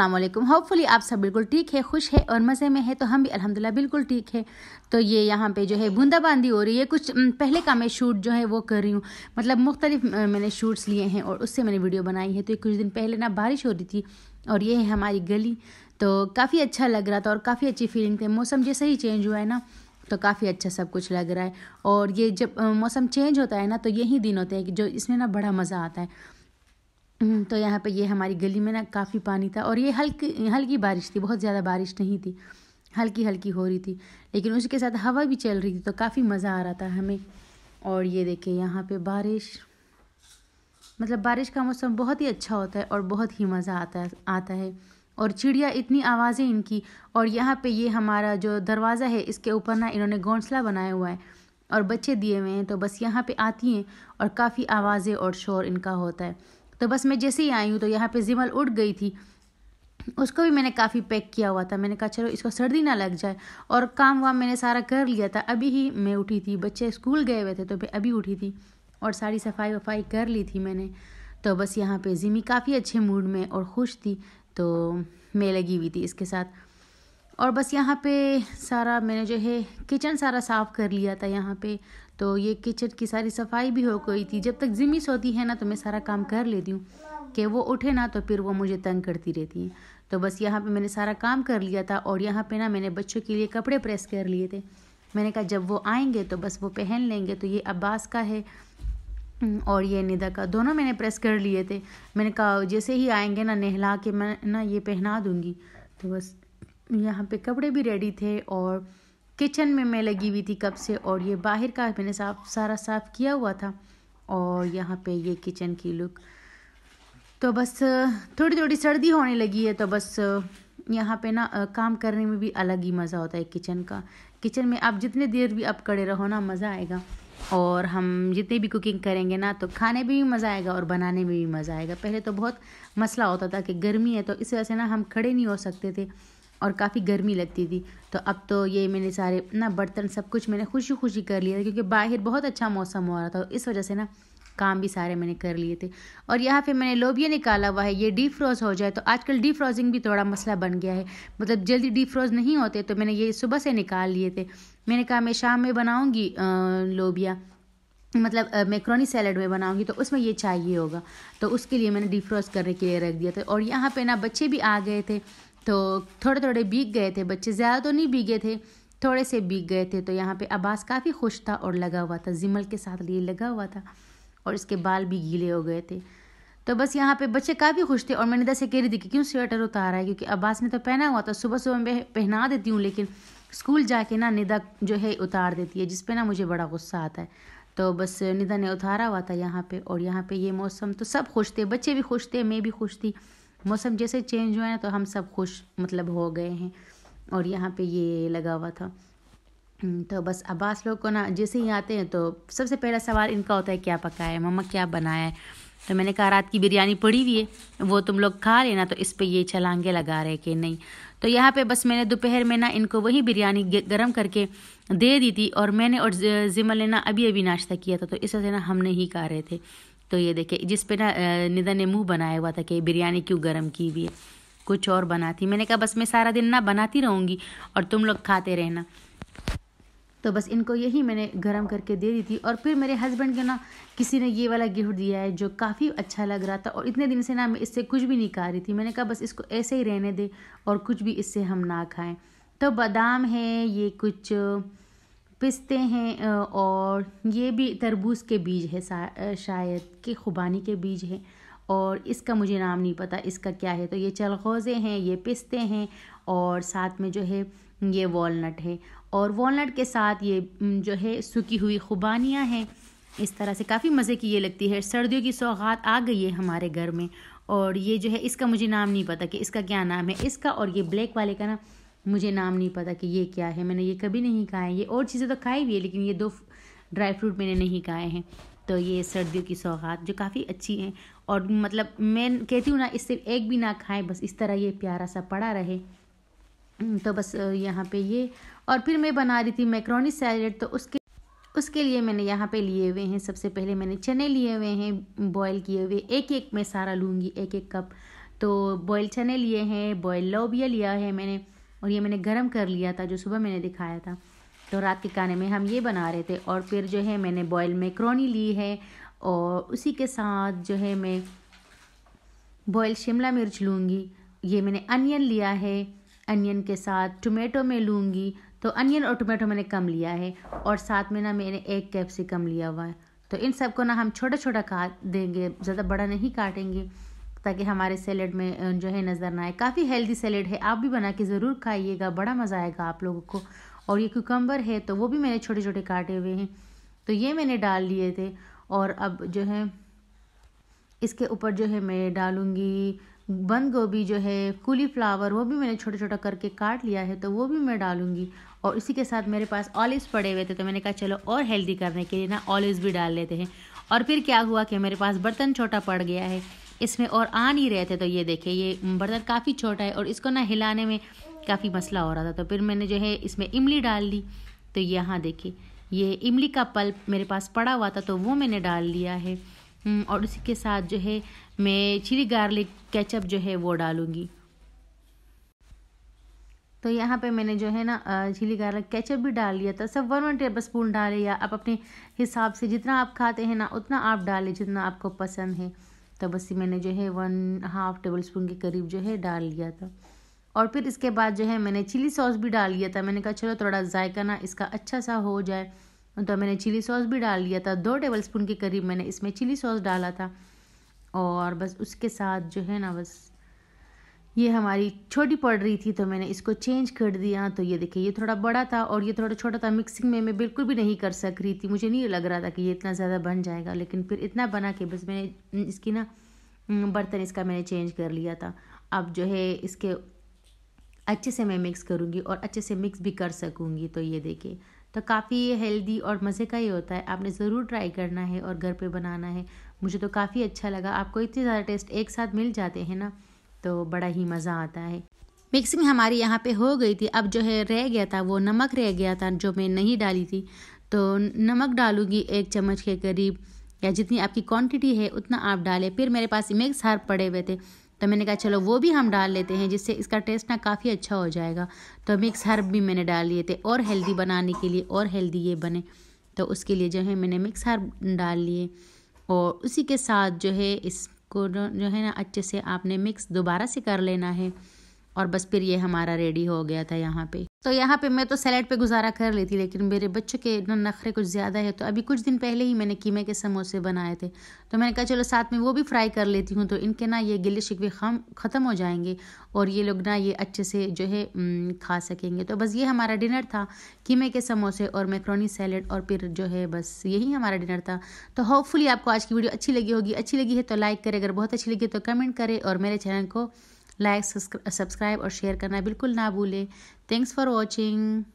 Aslam hopefully आप सब बिल्कुल ठीक है खुश है और मज़े में है तो हम भी अलहमदिल्ला बिल्कुल ठीक है तो ये यहाँ पे जो है बूंदाबांदी हो रही है कुछ पहले का मैं शूट जो है वो कर रही हूँ मतलब मुख्तलिफ मैंने शूट्स लिए हैं और उससे मैंने वीडियो बनाई है तो कुछ दिन पहले ना बारिश हो रही थी और ये है हमारी गली तो काफ़ी अच्छा लग रहा था और काफ़ी अच्छी फीलिंग थी मौसम जैसे ही चेंज हुआ है ना तो काफ़ी अच्छा सब कुछ लग रहा है और ये जब मौसम चेंज होता है ना तो यही दिन होते हैं कि जो इसमें ना बड़ा मज़ा आता है हम्म, तो यहाँ पे ये हमारी गली में ना काफ़ी पानी था और ये हल्की हल्की बारिश थी बहुत ज़्यादा बारिश नहीं थी हल्की हल्की हो रही थी लेकिन उसके साथ हवा भी चल रही थी तो काफ़ी मज़ा आ रहा था हमें और ये देखिए यहाँ पे बारिश मतलब बारिश का मौसम बहुत ही अच्छा होता है और बहुत ही मज़ा आता है आता है और चिड़िया इतनी आवाज़ें इनकी और यहाँ पे ये हमारा जो दरवाज़ा है इसके ऊपर ना इन्होंने घोंसला बनाया हुआ है और बच्चे दिए हुए हैं तो बस यहाँ पे आती हैं और काफ़ी आवाज़ें और शोर इनका होता है तो बस मैं जैसे ही आई हूँ तो यहाँ पे जिमल उड़ गई थी उसको भी मैंने काफ़ी पैक किया हुआ था मैंने कहा चलो इसको सर्दी ना लग जाए और काम वाम मैंने सारा कर लिया था अभी ही मैं उठी थी बच्चे स्कूल गए हुए थे तो मैं अभी उठी थी और सारी सफाई वफाई कर ली थी मैंने तो बस यहाँ पे जिमी काफ़ी अच्छे मूड में और खुश थी तो मैं लगी हुई थी इसके साथ और बस यहाँ पे सारा मैंने जो है किचन सारा साफ़ कर लिया था यहाँ पे तो ये किचन की सारी सफाई भी हो गई थी जब तक जिमी सोती है ना तो मैं सारा काम कर लेती हूँ कि वो उठे ना तो फिर वो मुझे तंग करती रहती है तो बस यहाँ पे मैंने सारा काम कर लिया था और यहाँ पे ना मैंने बच्चों के लिए कपड़े प्रेस कर लिए थे मैंने कहा जब वो आएंगे तो बस वो पहन लेंगे तो ये अब्बास का है और ये निदा का दोनों मैंने प्रेस कर लिए थे मैंने कहा जैसे ही आएंगे ना नहला के मैं ना ये पहना दूँगी तो बस यहाँ पे कपड़े भी रेडी थे और किचन में मैं लगी हुई थी कब से और ये बाहर का मैंने साफ सारा साफ़ किया हुआ था और यहाँ पे ये किचन की लुक तो बस थोड़ी थोड़ी सर्दी होने लगी है तो बस यहाँ पे ना काम करने में भी अलग ही मज़ा होता है किचन का किचन में आप जितने देर भी आप कड़े रहो ना मज़ा आएगा और हम जितने भी कुकिंग करेंगे ना तो खाने में भी मज़ा आएगा और बनाने में भी मज़ा आएगा पहले तो बहुत मसला होता था कि गर्मी है तो इस वजह से ना हम खड़े नहीं हो सकते थे और काफ़ी गर्मी लगती थी तो अब तो ये मैंने सारे ना बर्तन सब कुछ मैंने खुशी खुशी कर लिया था क्योंकि बाहर बहुत अच्छा मौसम हो रहा था इस वजह से ना काम भी सारे मैंने कर लिए थे और यहाँ पे मैंने लोबिया निकाला हुआ है ये डीफ्रोज हो जाए तो आजकल डीफ्रोजिंग भी थोड़ा मसला बन गया है मतलब जल्दी डीफ्रोज नहीं होते तो मैंने ये सुबह से निकाल लिए थे मैंने कहा मैं शाम में बनाऊँगी लोबिया मतलब मैक्रोनी सैलड में बनाऊंगी तो उसमें ये चाहिए होगा तो उसके लिए मैंने डिफ्रोज करने के लिए रख दिया था और यहाँ पे ना बच्चे भी आ गए थे तो थोड़े थोड़े बीग गए थे बच्चे ज़्यादा तो नहीं बीगे थे थोड़े से बीग गए थे तो यहाँ पे अब्बास काफ़ी खुश था और लगा हुआ था जिमल के साथ लिए लगा हुआ था और इसके बाल भी गीले हो गए थे तो बस यहाँ पे बच्चे काफ़ी खुश थे और मैंने दस से कह रही थी कि क्यों स्वेटर उतारा है क्योंकि अब्बास ने तो पहना हुआ था सुबह सुबह मैं पहना देती हूँ लेकिन स्कूल जाके ना निदा जो है उतार देती है जिसपे ना मुझे बड़ा गुस्सा आता है तो बस निदा ने उतारा हुआ था यहाँ पे और यहाँ पे ये मौसम तो सब खुश थे बच्चे भी खुश थे मैं भी खुश थी मौसम जैसे चेंज हुआ है तो हम सब खुश मतलब हो गए हैं और यहाँ पे ये लगा हुआ था हम्म, तो बस अब्बास लोग को ना जैसे ही आते हैं तो सबसे पहला सवाल इनका होता है क्या पकाया है मम्मा क्या बनाया है तो मैंने कहा रात की बिरयानी पड़ी हुई है वो तुम लोग खा लेना तो इस पर ये छलांगे लगा रहे कि नहीं तो यहाँ पे बस मैंने दोपहर में ना इनको वही बिरयानी गर्म करके दे दी थी और मैंने और जिमल ने ना अभी अभी नाश्ता किया था तो इस वजह से ना हम नहीं खा रहे थे तो ये देखिए जिस पे ना निधन ने मुंह बनाया हुआ था कि बिरयानी क्यों गर्म की हुई है कुछ और बनाती मैंने कहा बस मैं सारा दिन ना बनाती रहूँगी और तुम लोग खाते रहना तो बस इनको यही मैंने गर्म करके दे दी थी और फिर मेरे हस्बैंड के ना किसी ने ये वाला गिफ्ट दिया है जो काफ़ी अच्छा लग रहा था और इतने दिन से ना मैं इससे कुछ भी नहीं खा रही थी मैंने कहा बस इसको ऐसे ही रहने दे और कुछ भी इससे हम ना खाएं तो बादाम है ये कुछ पिसते हैं और ये भी तरबूज के बीज है शायद के खुबानी के बीज है और इसका मुझे नाम नहीं पता इसका क्या है तो ये चलगोज़े हैं ये पिसते हैं और साथ में जो है ये वॉलनट है और वॉलनट के साथ ये जो है सूखी हुई खुबानियाँ हैं इस तरह से काफ़ी मज़े की ये लगती है सर्दियों की सौगात आ गई है हमारे घर में और ये जो है इसका मुझे नाम नहीं पता कि इसका क्या नाम है इसका और ये ब्लैक वाले का ना मुझे नाम नहीं पता कि ये क्या है मैंने ये कभी नहीं खाए ये और चीज़ें तो खाई हुई है लेकिन ये दो ड्राई फ्रूट मैंने नहीं खाए हैं तो ये सर्दियों की सौगात जो काफ़ी अच्छी हैं और मतलब मैं कहती हूँ ना इससे एक भी ना खाएं बस इस तरह ये प्यारा सा पड़ा रहे हम्म, तो बस यहाँ पे ये और फिर मैं बना रही थी मैक्रोनी सैलड तो उसके उसके लिए मैंने यहाँ पे लिए हुए हैं सबसे पहले मैंने चने लिए हुए हैं बॉयल किए हुए एक एक मैं सारा लूँगी एक एक कप तो बॉयल चने लिए हैं बॉयल लोबिया लिया है मैंने और ये मैंने गर्म कर लिया था जो सुबह मैंने दिखाया था तो रात के खाने में हम ये बना रहे थे और फिर जो है मैंने बॉयल मेकरोनी ली है और उसी के साथ जो है मैं बॉयल शिमला मिर्च लूँगी ये मैंने अनियन लिया है अनियन के साथ टोमेटो में लूँगी तो अनियन और टोमेटो मैंने कम लिया है और साथ में ना मैंने एक कैप्सिकम लिया हुआ है तो इन सबको ना हम छोटा छोटा काट देंगे ज़्यादा बड़ा नहीं काटेंगे ताकि हमारे सैलड में जो है नज़र ना आए काफ़ी हेल्दी सैलड है आप भी बना के ज़रूर खाइएगा बड़ा मज़ा आएगा आप लोगों को और ये क्यूकम्बर है तो वो भी मैंने छोटे छोटे काटे हुए हैं तो ये मैंने डाल लिए थे और अब जो है इसके ऊपर जो है मैं डालूँगी बंद गोभी जो है कूली फ्लावर वो भी मैंने छोटा छोटा करके काट लिया है तो वो भी मैं डालूँगी और इसी के साथ मेरे पास ऑलिव्स पड़े हुए थे तो मैंने कहा चलो और हेल्दी करने के लिए ना ऑलिव्स भी डाल लेते हैं और फिर क्या हुआ कि मेरे पास बर्तन छोटा पड़ गया है इसमें और आ नहीं रहे थे तो ये देखे ये बर्तन काफ़ी छोटा है और इसको ना हिलाने में काफ़ी मसला हो रहा था तो फिर मैंने जो है इसमें इमली डाल दी तो यहाँ देखे ये इमली का पल्प मेरे पास पड़ा हुआ था तो वो मैंने डाल लिया है हम्म, और उसी के साथ जो है मैं चिली गार्लिक केचप जो है वो डालूँगी तो यहाँ पे मैंने जो है ना चिली गार्लिक केचप भी डाल लिया था सब वन वन टेबल स्पून डाले या आप अपने हिसाब से जितना आप खाते हैं ना उतना आप डालें जितना आपको पसंद है तो बस मैंने जो है वन हाफ टेबल स्पून के करीब जो है डाल लिया था और फिर इसके बाद जो है मैंने चिली सॉस भी डाल लिया था मैंने कहा चलो थोड़ा जायका ना इसका अच्छा सा हो जाए तो मैंने चिली सॉस भी डाल लिया था दो टेबल स्पून के करीब मैंने इसमें चिली सॉस डाला था और बस उसके साथ जो है ना बस ये हमारी छोटी पड़ रही थी तो मैंने इसको चेंज कर दिया तो ये देखिए ये थोड़ा बड़ा था और ये थोड़ा छोटा था मिक्सिंग में मैं बिल्कुल भी नहीं कर सक रही थी मुझे नहीं लग रहा था कि ये इतना ज़्यादा बन जाएगा लेकिन फिर इतना बना के बस मैंने इसकी ना बर्तन इसका मैंने चेंज कर लिया था अब जो है इसके अच्छे से मैं मिक्स करूँगी और अच्छे से मिक्स भी कर सकूँगी तो ये देखिए तो काफ़ी ये हेल्दी और मज़े का ही होता है आपने ज़रूर ट्राई करना है और घर पर बनाना है मुझे तो काफ़ी अच्छा लगा आपको इतने ज़्यादा टेस्ट एक साथ मिल जाते हैं ना तो बड़ा ही मज़ा आता है मिक्सिंग हमारी यहाँ पे हो गई थी अब जो है रह गया था वो नमक रह गया था जो मैं नहीं डाली थी तो नमक डालूंगी एक चम्मच के करीब या जितनी आपकी क्वांटिटी है उतना आप डालें फिर मेरे पास मिक्स हर्ब पड़े हुए थे तो मैंने कहा चलो वो भी हम डाल लेते हैं जिससे इसका टेस्ट ना काफ़ी अच्छा हो जाएगा तो मिक्स हर्ब भी मैंने डाल लिए थे और हेल्दी बनाने के लिए और हेल्दी ये बने तो उसके लिए जो है मैंने मिक्स हर्ब डाल लिए और उसी के साथ जो है इस को जो है ना अच्छे से आपने मिक्स दोबारा से कर लेना है और बस फिर ये हमारा रेडी हो गया था यहाँ पे तो यहाँ पे मैं तो सैलड पे गुजारा कर लेती लेकिन मेरे बच्चों के नखरे कुछ ज़्यादा है तो अभी कुछ दिन पहले ही मैंने कीमे के समोसे बनाए थे तो मैंने कहा चलो साथ में वो भी फ्राई कर लेती हूँ तो इनके ना ये गिले शिकवे खम ख़त्म हो जाएंगे और ये लोग ना ये अच्छे से जो है खा सकेंगे तो बस ये हमारा डिनर था कीमे के समोसे और मैक्रोनी सैलड और फिर जो है बस यही हमारा डिनर था तो होपफुली आपको आज की वीडियो अच्छी लगी होगी अच्छी लगी है तो लाइक करें अगर बहुत अच्छी लगी तो कमेंट करें और मेरे चैनल को लाइक सब्सक्राइब और शेयर करना बिल्कुल ना भूलें थैंक्स फॉर वॉचिंग